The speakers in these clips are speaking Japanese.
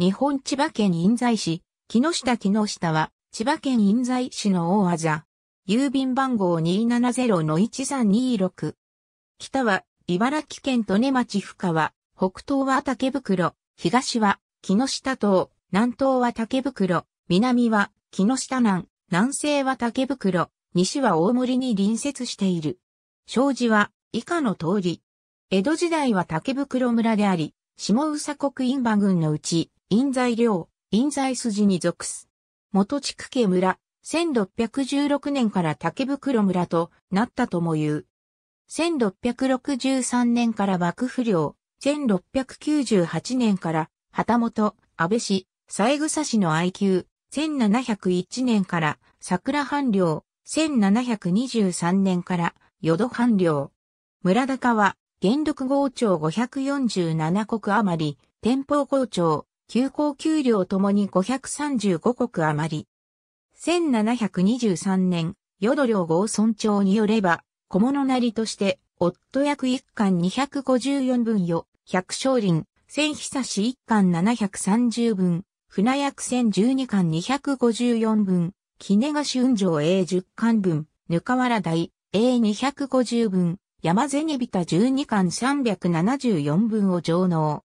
日本千葉県印西市、木下木下は、千葉県印西市の大技。郵便番号270-1326。北は、茨城県利根町深は、北東は竹袋、東は、木下島、南東は竹袋、南は、木下南、南西は竹袋、西は大森に隣接している。障子は、以下の通り。江戸時代は竹袋村であり、下宇佐国印馬郡のうち、印材料、印材筋に属す。元地区家村、1616年から竹袋村となったとも言う。1663年から幕府領、1698年から旗本、安倍氏、西草氏の愛宮、1701年から桜藩領、1723年から淀藩領。村高は、元禄号長547国余り、天保号町休校給料ともに535国余り。1723年、淀領合村長によれば、小物なりとして、夫役一巻254分よ、百姓林、千久市一巻730分、船役千十二巻254分、杵ヶ春城 A 十巻分、ぬかわら台 A250 分、山銭びた12巻374分を上納。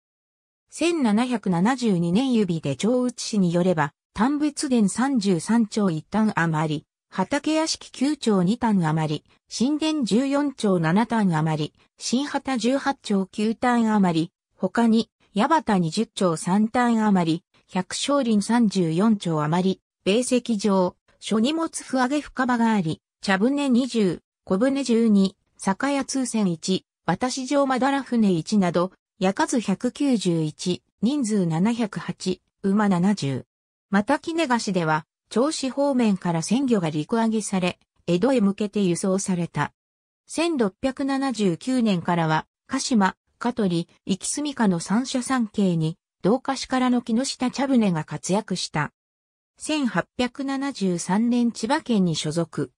1772年指で長内氏によれば、丹仏殿33丁1端余り、畑屋敷9丁2端余り、神殿14丁7端余り、新旗18丁9端余り、他に、矢端20丁3端余り、百姓林34丁余り、米石上、諸荷物不上げ深場があり、茶船20、小舟12、酒屋通船1、私上まだら船1など、やかず191、人数708、馬70。また木根菓子では、調子方面から鮮魚が陸揚げされ、江戸へ向けて輸送された。1679年からは、鹿島、香取、行き住みかの三者三景に、同菓子からの木下茶船が活躍した。1873年千葉県に所属。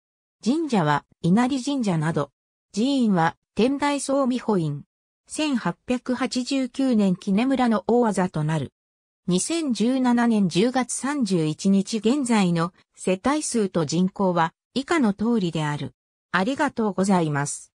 神社は稲荷神社など。寺院は天台総美保院。1889年木根村の大技となる。2017年10月31日現在の世帯数と人口は以下の通りである。ありがとうございます。